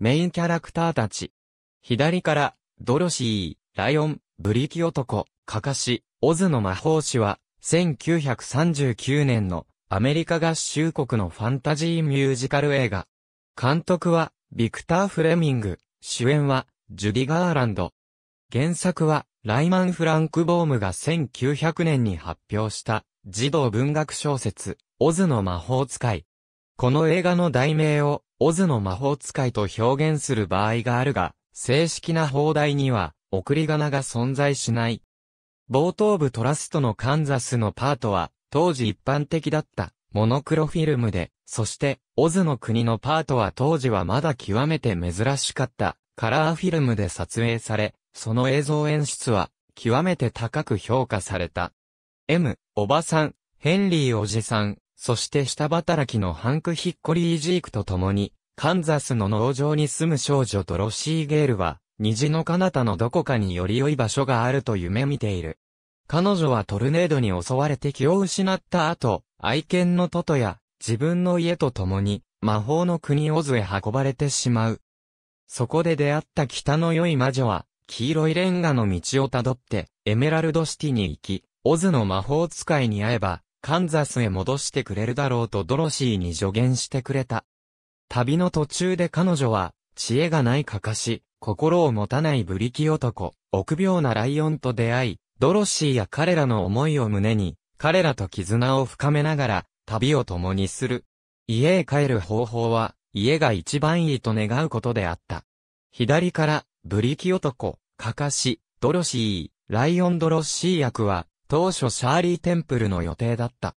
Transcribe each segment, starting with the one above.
メインキャラクターたち。左から、ドロシー、ライオン、ブリキ男、カカシ、オズの魔法師は、1939年のアメリカ合衆国のファンタジーミュージカル映画。監督は、ビクター・フレミング、主演は、ジュディ・ガーランド。原作は、ライマン・フランク・ボームが1900年に発表した、児童文学小説、オズの魔法使い。この映画の題名を、オズの魔法使いと表現する場合があるが、正式な放題には、送り仮名が存在しない。冒頭部トラストのカンザスのパートは、当時一般的だった、モノクロフィルムで、そして、オズの国のパートは当時はまだ極めて珍しかった、カラーフィルムで撮影され、その映像演出は、極めて高く評価された。M、おばさん、ヘンリーおじさん、そして下働きのハンク・ヒッコリー・ジークと共に、カンザスの農場に住む少女とロシー・ゲールは、虹の彼方のどこかにより良い場所があると夢見ている。彼女はトルネードに襲われて気を失った後、愛犬のトトや自分の家と共に魔法の国オズへ運ばれてしまう。そこで出会った北の良い魔女は、黄色いレンガの道をたどって、エメラルドシティに行き、オズの魔法使いに会えば、カンザスへ戻してくれるだろうとドロシーに助言してくれた。旅の途中で彼女は、知恵がないかかし、心を持たないブリキ男、臆病なライオンと出会い、ドロシーや彼らの思いを胸に、彼らと絆を深めながら、旅を共にする。家へ帰る方法は、家が一番いいと願うことであった。左から、ブリキ男、カカシ、ドロシー、ライオンドロシー役は、当初シャーリーテンプルの予定だった。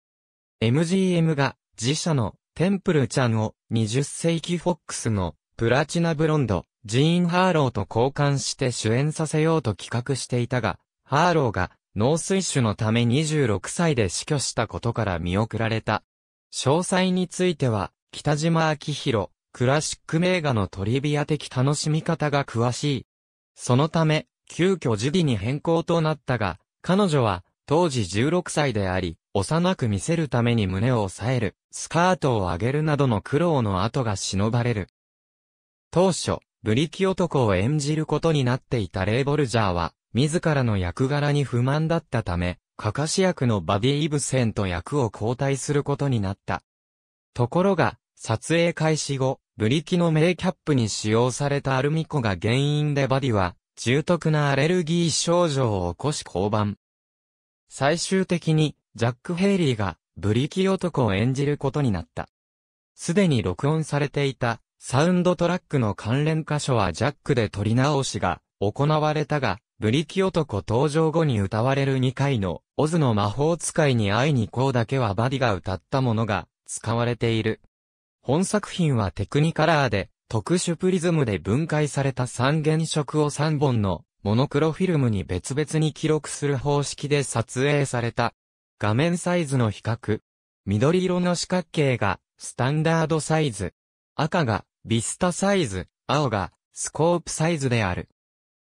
MGM が自社のテンプルちゃんを20世紀フォックスのプラチナブロンド、ジーン・ハーローと交換して主演させようと企画していたが、ハーローが脳水腫のため26歳で死去したことから見送られた。詳細については、北島明宏、クラシック名画のトリビア的楽しみ方が詳しい。そのため、急遽ジュディに変更となったが、彼女は、当時16歳であり、幼く見せるために胸を押さえる、スカートを上げるなどの苦労の跡が忍ばれる。当初、ブリキ男を演じることになっていたレイボルジャーは、自らの役柄に不満だったため、カカシ役のバディ・イブセンと役を交代することになった。ところが、撮影開始後、ブリキのメイキャップに使用されたアルミコが原因でバディは、重篤なアレルギー症状を起こし降板。最終的に、ジャック・ヘイリーが、ブリキ男を演じることになった。すでに録音されていた、サウンドトラックの関連箇所はジャックで取り直しが、行われたが、ブリキ男登場後に歌われる2回の、オズの魔法使いに会いに行こうだけはバディが歌ったものが、使われている。本作品はテクニカラーで、特殊プリズムで分解された三原色を3本のモノクロフィルムに別々に記録する方式で撮影された。画面サイズの比較。緑色の四角形がスタンダードサイズ。赤がビスタサイズ、青がスコープサイズである。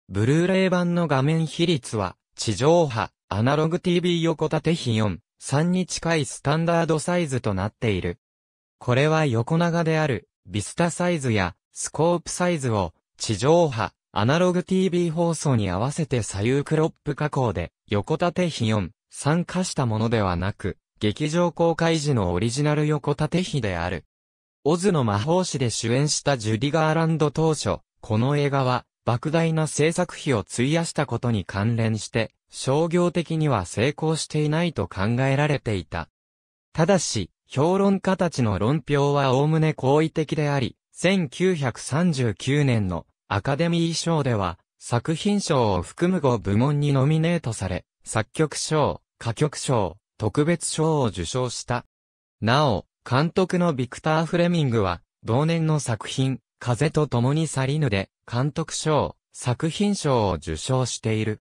ブルーレイ版の画面比率は地上波、アナログ TV 横縦比4、3に近いスタンダードサイズとなっている。これは横長であるビスタサイズやスコープサイズを地上波、アナログ TV 放送に合わせて左右クロップ加工で横縦比4、参加したものではなく、劇場公開時のオリジナル横縦比である。オズの魔法師で主演したジュディ・ガーランド当初、この映画は、莫大な制作費を費やしたことに関連して、商業的には成功していないと考えられていた。ただし、評論家たちの論評は概ね好意的であり、1939年のアカデミー賞では、作品賞を含む5部門にノミネートされ、作曲賞、歌曲賞、特別賞を受賞した。なお、監督のビクター・フレミングは、同年の作品、風と共に去りぬで、監督賞、作品賞を受賞している。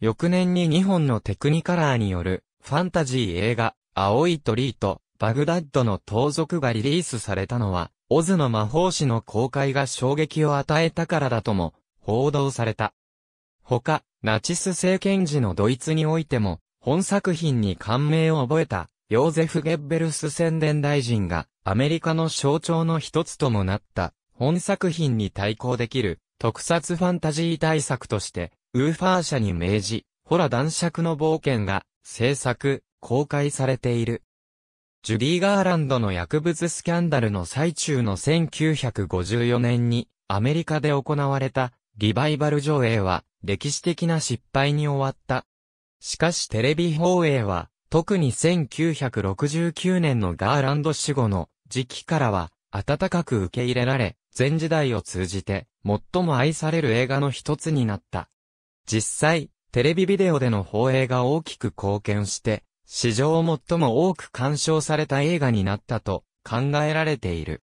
翌年に2本のテクニカラーによる、ファンタジー映画、青い鳥と、バグダッドの盗賊がリリースされたのは、オズの魔法師の公開が衝撃を与えたからだとも報道された。他、ナチス政権時のドイツにおいても、本作品に感銘を覚えた、ヨーゼフ・ゲッベルス宣伝大臣が、アメリカの象徴の一つともなった、本作品に対抗できる、特撮ファンタジー対策として、ウーファー社に命じ、ホラ男爵の冒険が、制作、公開されている。ジュディ・ガーランドの薬物スキャンダルの最中の1954年にアメリカで行われたリバイバル上映は歴史的な失敗に終わった。しかしテレビ放映は特に1969年のガーランド死後の時期からは暖かく受け入れられ、全時代を通じて最も愛される映画の一つになった。実際、テレビビデオでの放映が大きく貢献して、史上最も多く鑑賞された映画になったと考えられている。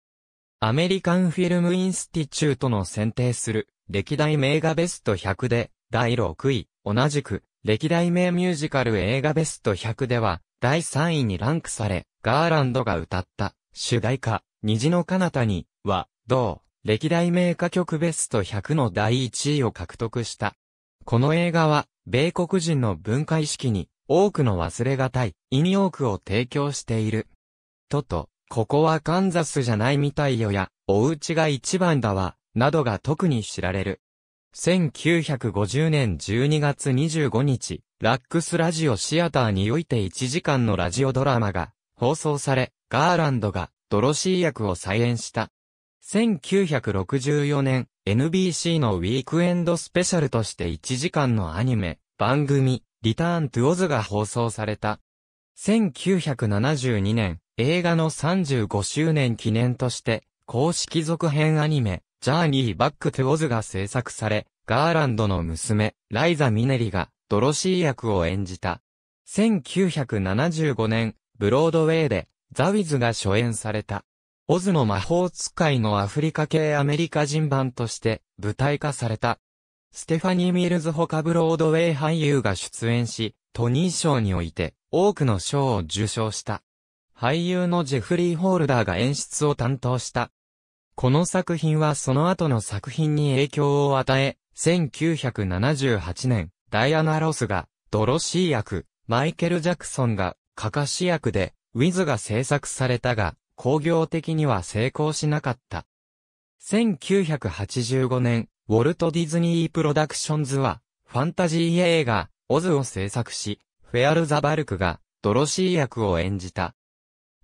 アメリカンフィルムインスティチュートの選定する歴代名画ベスト100で第6位、同じく歴代名ミュージカル映画ベスト100では第3位にランクされ、ガーランドが歌った主題歌、虹の彼方には、同歴代名歌曲ベスト100の第1位を獲得した。この映画は米国人の文化意識に多くの忘れがたい、引用句を提供している。とと、ここはカンザスじゃないみたいよや、お家が一番だわ、などが特に知られる。1950年12月25日、ラックスラジオシアターにおいて1時間のラジオドラマが放送され、ガーランドがドロシー役を再演した。1964年、NBC のウィークエンドスペシャルとして1時間のアニメ、番組、リターン・トゥ・オズが放送された。1972年、映画の35周年記念として、公式続編アニメ、ジャーニー・バック・トゥ・オズが制作され、ガーランドの娘、ライザ・ミネリが、ドロシー役を演じた。1975年、ブロードウェイで、ザ・ウィズが初演された。オズの魔法使いのアフリカ系アメリカ人版として、舞台化された。ステファニー・ミルズ他ブロードウェイ俳優が出演し、トニー賞において多くの賞を受賞した。俳優のジェフリー・ホールダーが演出を担当した。この作品はその後の作品に影響を与え、1978年、ダイアナ・ロスがドロシー役、マイケル・ジャクソンがカカシ役で、ウィズが制作されたが、工業的には成功しなかった。1985年、ウォルト・ディズニー・プロダクションズは、ファンタジー映画、オズを制作し、フェアル・ザ・バルクが、ドロシー役を演じた。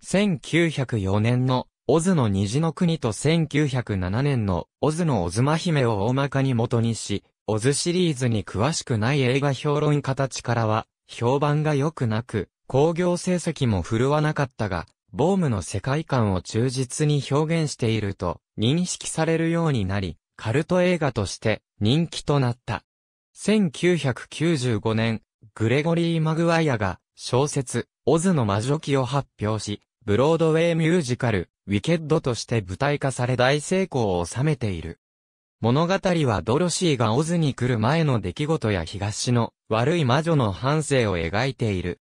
1904年の、オズの虹の国と1907年の、オズのオズマ姫を大まかに元にし、オズシリーズに詳しくない映画評論家たちからは、評判が良くなく、興行成績も振るわなかったが、ボームの世界観を忠実に表現していると認識されるようになり、カルト映画として人気となった。1995年、グレゴリー・マグワイアが小説、オズの魔女記を発表し、ブロードウェイミュージカル、ウィケッドとして舞台化され大成功を収めている。物語はドロシーがオズに来る前の出来事や東の悪い魔女の反省を描いている。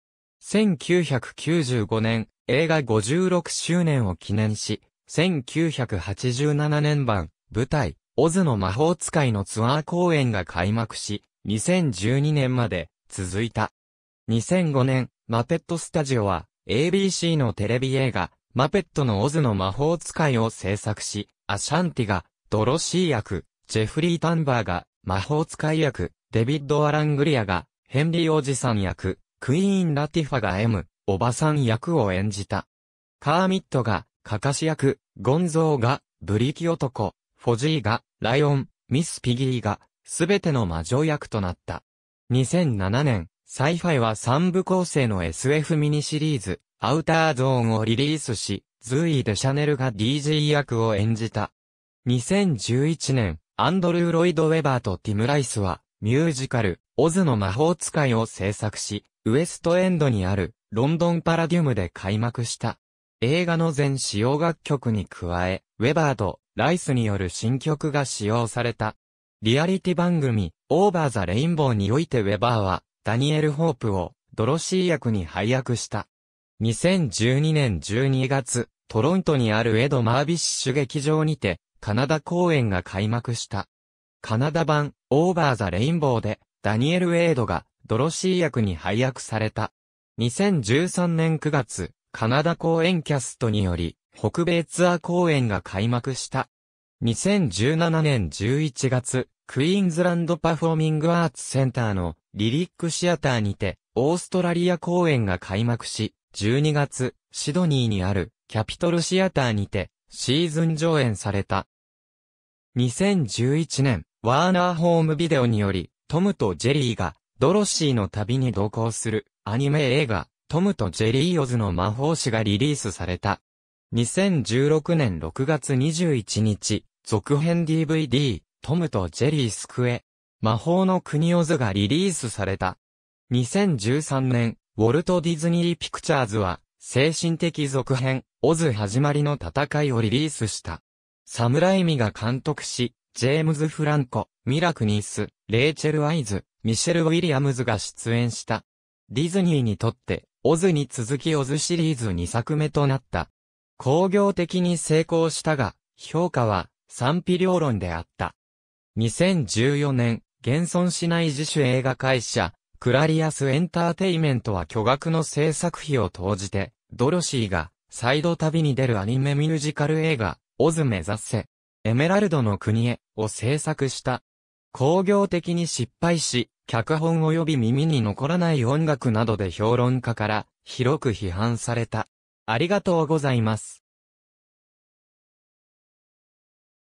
1995年、映画56周年を記念し、1987年版、舞台、オズの魔法使いのツアー公演が開幕し、2012年まで続いた。2005年、マペットスタジオは ABC のテレビ映画、マペットのオズの魔法使いを制作し、アシャンティがドロシー役、ジェフリー・タンバーが魔法使い役、デビッド・アラングリアがヘンリーおじさん役、クイーン・ラティファが M、おばさん役を演じた。カーミットが、カカシ役、ゴンゾーが、ブリキ男、フォジーが、ライオン、ミス・ピギーが、すべての魔女役となった。2007年、サイファイは3部構成の SF ミニシリーズ、アウターゾーンをリリースし、ズーイ・デ・シャネルが d j 役を演じた。2011年、アンドルー・ロイド・ウェバーとティム・ライスは、ミュージカル、オズの魔法使いを制作し、ウエストエンドにある、ロンドンパラディウムで開幕した。映画の全使用楽曲に加え、ウェバーとライスによる新曲が使用された。リアリティ番組、オーバーザ・レインボーにおいてウェバーは、ダニエル・ホープを、ドロシー役に配役した。2012年12月、トロントにあるエド・マービッシュ劇場にて、カナダ公演が開幕した。カナダ版、オーバーザ・レインボーで、ダニエル・エイドが、ドロシー役に配役された。2013年9月、カナダ公演キャストにより、北米ツアー公演が開幕した。2017年11月、クイーンズランドパフォーミングアーツセンターのリリックシアターにて、オーストラリア公演が開幕し、12月、シドニーにあるキャピトルシアターにて、シーズン上演された。2011年、ワーナーホームビデオにより、トムとジェリーが、ドロシーの旅に同行する、アニメ映画、トムとジェリーオズの魔法師がリリースされた。2016年6月21日、続編 DVD、トムとジェリー・スクエ、魔法の国オズがリリースされた。2013年、ウォルト・ディズニー・ピクチャーズは、精神的続編、オズ始まりの戦いをリリースした。サムライミが監督し、ジェームズ・フランコ、ミラクニース、レイチェル・アイズ、ミシェル・ウィリアムズが出演した。ディズニーにとって、オズに続きオズシリーズ2作目となった。工業的に成功したが、評価は賛否両論であった。2014年、現存しない自主映画会社、クラリアスエンターテイメントは巨額の制作費を投じて、ドロシーが、再度旅に出るアニメミュージカル映画、オズ目指せ、エメラルドの国へ、を制作した。工業的に失敗し、脚本及び耳に残らない音楽などで評論家から広く批判された。ありがとうございます。